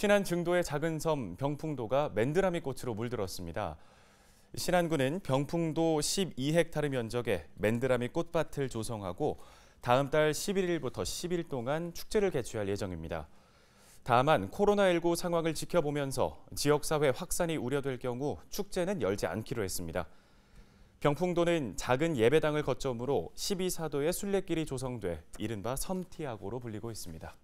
신안 증도의 작은 섬 병풍도가 맨드라미 꽃으로 물들었습니다. 신안군은 병풍도 12헥타르 면적에 맨드라미 꽃밭을 조성하고 다음 달 11일부터 10일 동안 축제를 개최할 예정입니다. 다만 코로나19 상황을 지켜보면서 지역사회 확산이 우려될 경우 축제는 열지 않기로 했습니다. 병풍도는 작은 예배당을 거점으로 12사도의 순례길이 조성돼 이른바 섬티아고로 불리고 있습니다.